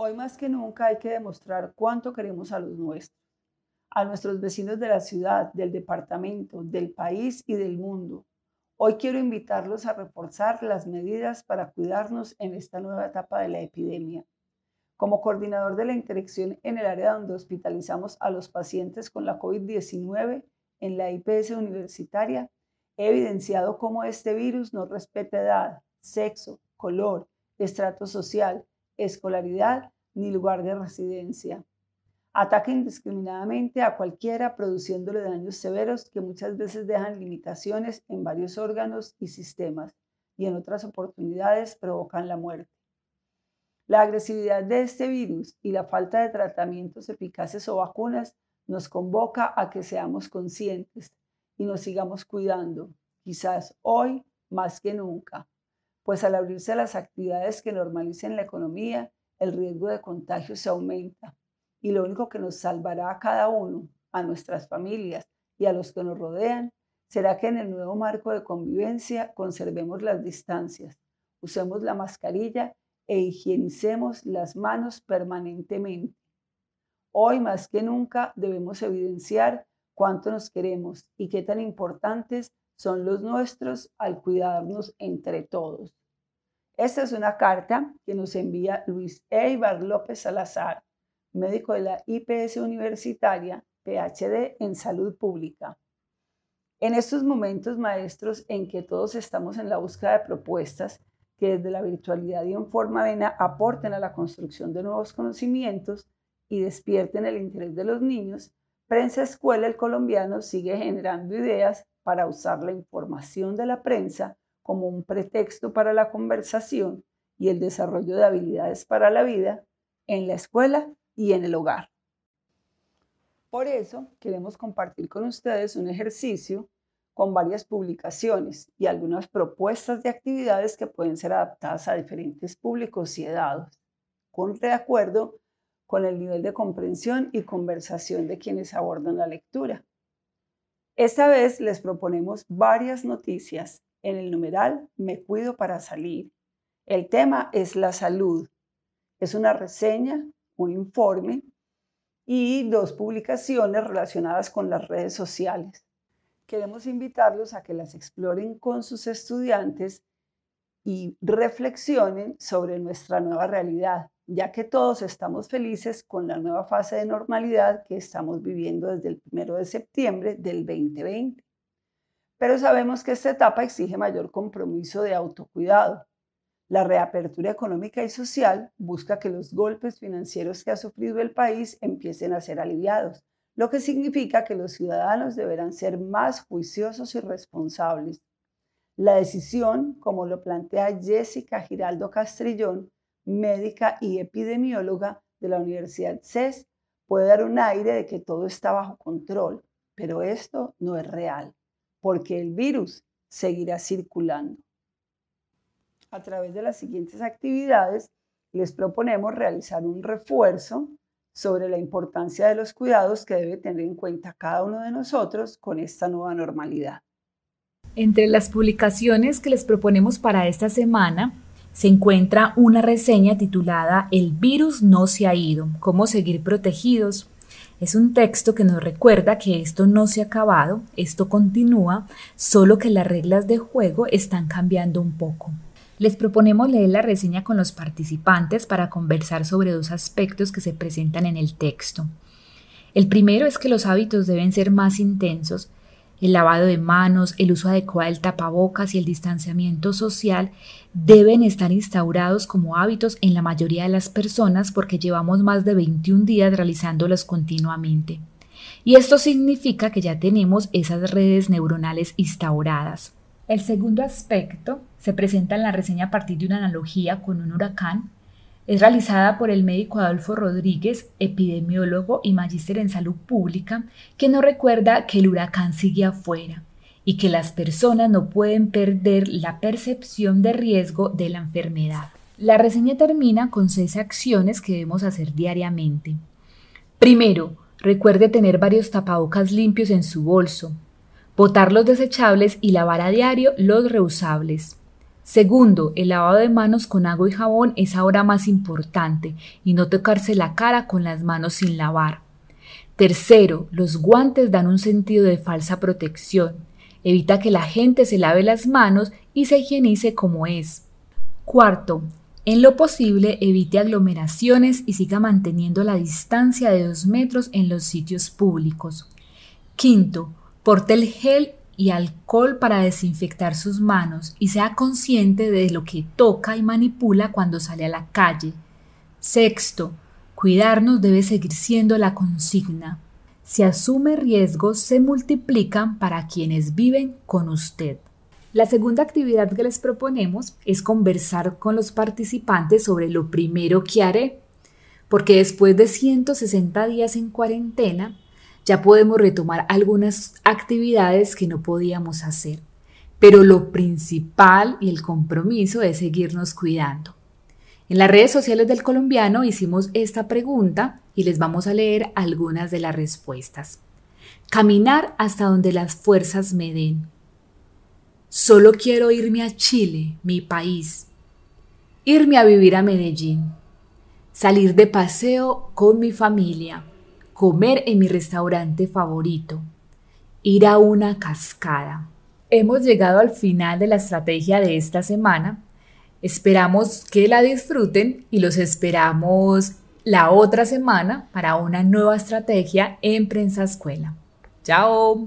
Hoy más que nunca hay que demostrar cuánto queremos a los nuestros, a nuestros vecinos de la ciudad, del departamento, del país y del mundo. Hoy quiero invitarlos a reforzar las medidas para cuidarnos en esta nueva etapa de la epidemia. Como coordinador de la interacción en el área donde hospitalizamos a los pacientes con la COVID-19 en la IPS universitaria, he evidenciado cómo este virus no respeta edad, sexo, color, estrato social, escolaridad ni lugar de residencia. Ataca indiscriminadamente a cualquiera produciéndole daños severos que muchas veces dejan limitaciones en varios órganos y sistemas y en otras oportunidades provocan la muerte. La agresividad de este virus y la falta de tratamientos eficaces o vacunas nos convoca a que seamos conscientes y nos sigamos cuidando, quizás hoy más que nunca pues al abrirse las actividades que normalicen la economía, el riesgo de contagio se aumenta y lo único que nos salvará a cada uno, a nuestras familias y a los que nos rodean, será que en el nuevo marco de convivencia conservemos las distancias, usemos la mascarilla e higienicemos las manos permanentemente. Hoy más que nunca debemos evidenciar cuánto nos queremos y qué tan importantes son los nuestros al cuidarnos entre todos. Esta es una carta que nos envía Luis Eibar López Salazar, médico de la IPS Universitaria, PhD en Salud Pública. En estos momentos, maestros, en que todos estamos en la búsqueda de propuestas que desde la virtualidad y en forma vena aporten a la construcción de nuevos conocimientos y despierten el interés de los niños, Prensa Escuela El Colombiano sigue generando ideas para usar la información de la prensa como un pretexto para la conversación y el desarrollo de habilidades para la vida en la escuela y en el hogar. Por eso queremos compartir con ustedes un ejercicio con varias publicaciones y algunas propuestas de actividades que pueden ser adaptadas a diferentes públicos y edades, con de con el nivel de comprensión y conversación de quienes abordan la lectura. Esta vez les proponemos varias noticias en el numeral Me cuido para salir. El tema es la salud. Es una reseña, un informe y dos publicaciones relacionadas con las redes sociales. Queremos invitarlos a que las exploren con sus estudiantes y reflexionen sobre nuestra nueva realidad ya que todos estamos felices con la nueva fase de normalidad que estamos viviendo desde el 1 de septiembre del 2020. Pero sabemos que esta etapa exige mayor compromiso de autocuidado. La reapertura económica y social busca que los golpes financieros que ha sufrido el país empiecen a ser aliviados, lo que significa que los ciudadanos deberán ser más juiciosos y responsables. La decisión, como lo plantea Jessica Giraldo Castrillón, médica y epidemióloga de la Universidad CES, puede dar un aire de que todo está bajo control, pero esto no es real, porque el virus seguirá circulando. A través de las siguientes actividades, les proponemos realizar un refuerzo sobre la importancia de los cuidados que debe tener en cuenta cada uno de nosotros con esta nueva normalidad. Entre las publicaciones que les proponemos para esta semana se encuentra una reseña titulada El virus no se ha ido, cómo seguir protegidos. Es un texto que nos recuerda que esto no se ha acabado, esto continúa, solo que las reglas de juego están cambiando un poco. Les proponemos leer la reseña con los participantes para conversar sobre dos aspectos que se presentan en el texto. El primero es que los hábitos deben ser más intensos el lavado de manos, el uso adecuado del tapabocas y el distanciamiento social deben estar instaurados como hábitos en la mayoría de las personas porque llevamos más de 21 días realizándolos continuamente. Y esto significa que ya tenemos esas redes neuronales instauradas. El segundo aspecto se presenta en la reseña a partir de una analogía con un huracán es realizada por el médico Adolfo Rodríguez, epidemiólogo y magíster en salud pública, que nos recuerda que el huracán sigue afuera y que las personas no pueden perder la percepción de riesgo de la enfermedad. La reseña termina con seis acciones que debemos hacer diariamente. Primero, recuerde tener varios tapabocas limpios en su bolso, botar los desechables y lavar a diario los reusables. Segundo, el lavado de manos con agua y jabón es ahora más importante y no tocarse la cara con las manos sin lavar. Tercero, los guantes dan un sentido de falsa protección. Evita que la gente se lave las manos y se higienice como es. Cuarto, en lo posible evite aglomeraciones y siga manteniendo la distancia de 2 metros en los sitios públicos. Quinto, porte el gel y alcohol para desinfectar sus manos y sea consciente de lo que toca y manipula cuando sale a la calle. Sexto, cuidarnos debe seguir siendo la consigna. Si asume riesgos, se multiplican para quienes viven con usted. La segunda actividad que les proponemos es conversar con los participantes sobre lo primero que haré, porque después de 160 días en cuarentena, ya podemos retomar algunas actividades que no podíamos hacer. Pero lo principal y el compromiso es seguirnos cuidando. En las redes sociales del colombiano hicimos esta pregunta y les vamos a leer algunas de las respuestas. Caminar hasta donde las fuerzas me den. Solo quiero irme a Chile, mi país. Irme a vivir a Medellín. Salir de paseo con mi familia comer en mi restaurante favorito, ir a una cascada. Hemos llegado al final de la estrategia de esta semana. Esperamos que la disfruten y los esperamos la otra semana para una nueva estrategia en Prensa Escuela. ¡Chao!